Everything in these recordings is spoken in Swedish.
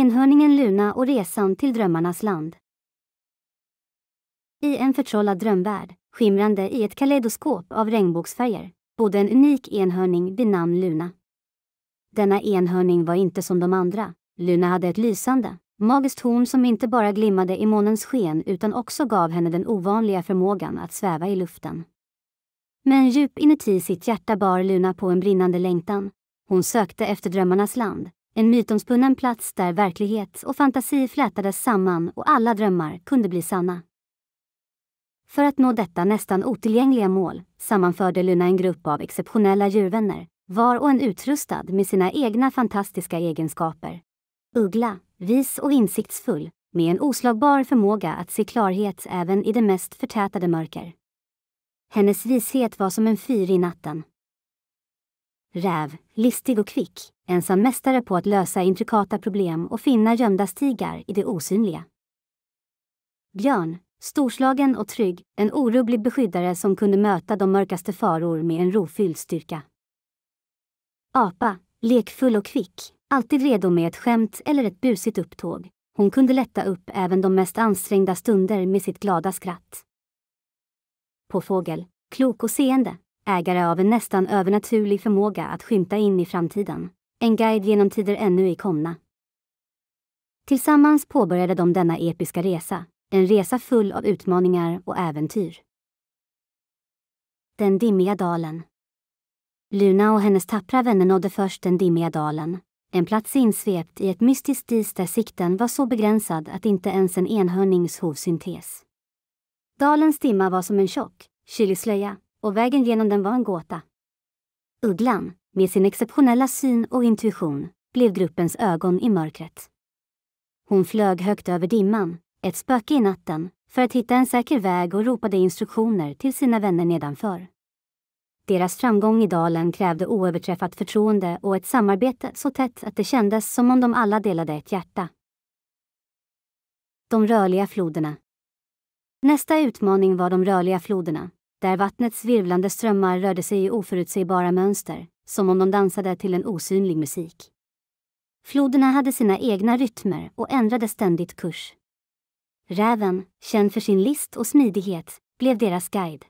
Enhörningen Luna och resan till drömmarnas land. I en förtrollad drömvärld, skimrande i ett kaleidoskop av regnbågsfärger, bodde en unik enhörning vid namn Luna. Denna enhörning var inte som de andra. Luna hade ett lysande, magiskt horn som inte bara glimmade i månens sken utan också gav henne den ovanliga förmågan att sväva i luften. Men djup inuti sitt hjärta bar Luna på en brinnande längtan. Hon sökte efter drömmarnas land, en mytomspunnen plats där verklighet och fantasi flätades samman och alla drömmar kunde bli sanna. För att nå detta nästan otillgängliga mål sammanförde Luna en grupp av exceptionella djurvänner, var och en utrustad med sina egna fantastiska egenskaper. Uggla, vis och insiktsfull, med en oslagbar förmåga att se klarhet även i det mest förtätade mörker. Hennes vishet var som en fyr i natten, räv, listig och kvick, ensam mästare på att lösa intrikata problem och finna gömda stigar i det osynliga. Björn, storslagen och trygg, en orubblig beskyddare som kunde möta de mörkaste faror med en rofylld styrka. Apa, lekfull och kvick, alltid redo med ett skämt eller ett busigt upptåg. Hon kunde lätta upp även de mest ansträngda stunder med sitt glada skratt. Påfågel, klok och seende, ägare av en nästan övernaturlig förmåga att skymta in i framtiden. En guide genom tider ännu i komna. Tillsammans påbörjade de denna episka resa, en resa full av utmaningar och äventyr. Den dimmiga dalen. Luna och hennes tappra vänner nådde först den dimmiga dalen, en plats insvept i ett mystiskt dis där sikten var så begränsad att inte ens en enhörnings hovsyntes. Dalens dimma var som en tjock, kylig slöja och vägen genom den var en gåta. Ugglan, med sin exceptionella syn och intuition, blev gruppens ögon i mörkret. Hon flög högt över dimman, ett spöke i natten, för att hitta en säker väg och ropade instruktioner till sina vänner nedanför. Deras framgång i dalen krävde oöverträffat förtroende och ett samarbete så tätt att det kändes som om de alla delade ett hjärta. De rörliga floderna. Nästa utmaning var de rörliga floderna, där vattnets virvlande strömmar rörde sig i oförutsägbara mönster, som om de dansade till en osynlig musik. Floderna hade sina egna rytmer och ändrade ständigt kurs. Räven, känd för sin list och smidighet, blev deras guide.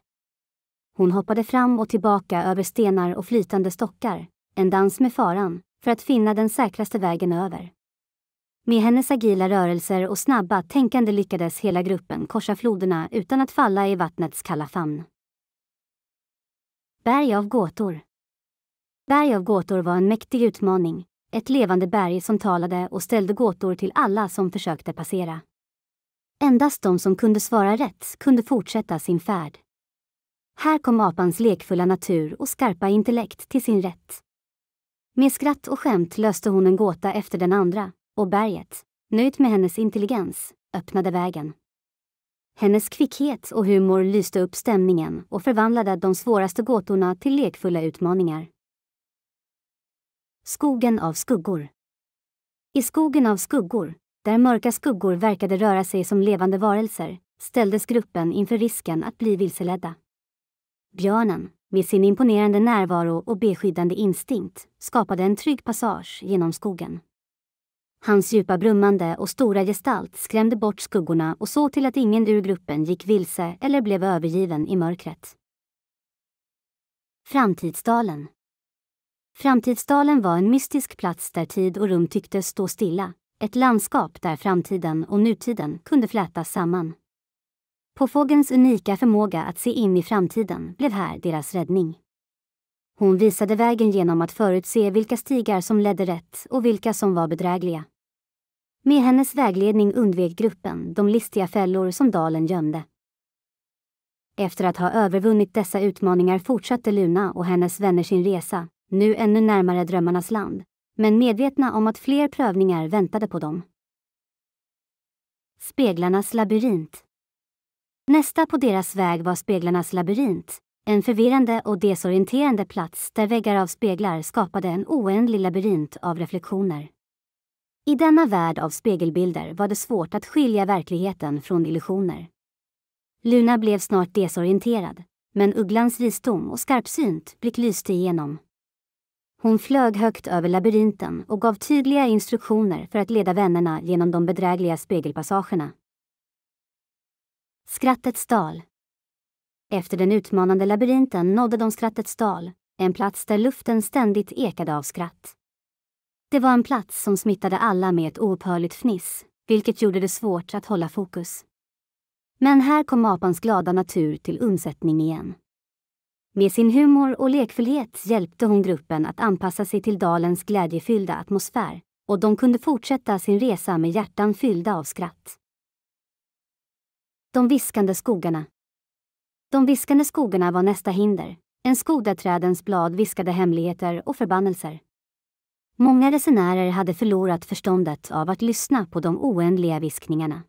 Hon hoppade fram och tillbaka över stenar och flytande stockar, en dans med faran, för att finna den säkraste vägen över. Med hennes agila rörelser och snabba tänkande lyckades hela gruppen korsa floderna utan att falla i vattnets kalla famn. Berg av gåtor. Berg av gåtor var en mäktig utmaning. Ett levande berg som talade och ställde gåtor till alla som försökte passera. Endast de som kunde svara rätt kunde fortsätta sin färd. Här kom apans lekfulla natur och skarpa intellekt till sin rätt. Med skratt och skämt löste hon en gåta efter den andra och berget, nöjt med hennes intelligens, öppnade vägen. Hennes kvickhet och humor lyste upp stämningen och förvandlade de svåraste gåtorna till lekfulla utmaningar. Skogen av skuggor I skogen av skuggor, där mörka skuggor verkade röra sig som levande varelser, ställdes gruppen inför risken att bli vilseledda. Björnen, med sin imponerande närvaro och beskyddande instinkt, skapade en trygg passage genom skogen. Hans djupa brummande och stora gestalt skrämde bort skuggorna och såg till att ingen ur gruppen gick vilse eller blev övergiven i mörkret. Framtidsdalen Framtidsdalen var en mystisk plats där tid och rum tycktes stå stilla. Ett landskap där framtiden och nutiden kunde flätas samman. Påfågens unika förmåga att se in i framtiden blev här deras räddning. Hon visade vägen genom att förutse vilka stigar som ledde rätt och vilka som var bedrägliga. Med hennes vägledning undvek gruppen de listiga fällor som dalen gömde. Efter att ha övervunnit dessa utmaningar fortsatte Luna och hennes vänner sin resa, nu ännu närmare drömmarnas land, men medvetna om att fler prövningar väntade på dem. Speglarnas labyrint Nästa på deras väg var Speglarnas labyrint, en förvirrande och desorienterande plats där väggar av speglar skapade en oändlig labyrint av reflektioner. I denna värld av spegelbilder var det svårt att skilja verkligheten från illusioner. Luna blev snart desorienterad, men ugglans visdom och skarpsynt blick lyste igenom. Hon flög högt över labyrinten och gav tydliga instruktioner för att leda vännerna genom de bedrägliga spegelpassagerna. Skrattets dal. Efter den utmanande labyrinten nådde de skrattets dal, en plats där luften ständigt ekade av skratt. Det var en plats som smittade alla med ett oupphörligt fniss, vilket gjorde det svårt att hålla fokus. Men här kom apans glada natur till undsättning igen. Med sin humor och lekfullhet hjälpte hon gruppen att anpassa sig till dalens glädjefyllda atmosfär och de kunde fortsätta sin resa med hjärtan fyllda av skratt. De viskande skogarna, de viskande skogarna var nästa hinder, en skog där trädens blad viskade hemligheter och förbannelser. Många resenärer hade förlorat förståndet av att lyssna på de oändliga viskningarna.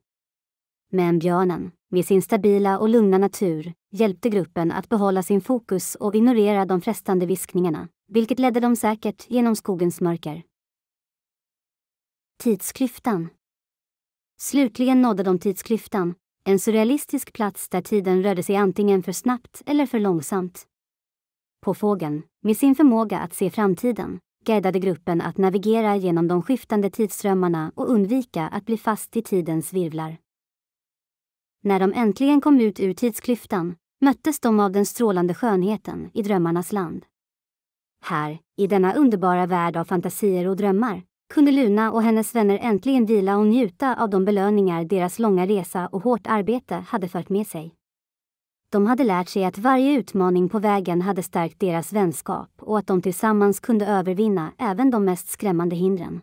Men björnen, med sin stabila och lugna natur, hjälpte gruppen att behålla sin fokus och ignorera de frestande viskningarna, vilket ledde dem säkert genom skogens mörker. Tidsklyftan Slutligen nådde de tidsklyftan, en surrealistisk plats där tiden rörde sig antingen för snabbt eller för långsamt. På Fågeln, med sin förmåga att se framtiden, guidade gruppen att navigera genom de skiftande tidsströmmarna och undvika att bli fast i tidens virvlar. När de äntligen kom ut ur tidsklyftan möttes de av den strålande skönheten i drömmarnas land. Här, i denna underbara värld av fantasier och drömmar, kunde Luna och hennes vänner äntligen vila och njuta av de belöningar deras långa resa och hårt arbete hade fört med sig. De hade lärt sig att varje utmaning på vägen hade stärkt deras vänskap och att de tillsammans kunde övervinna även de mest skrämmande hindren.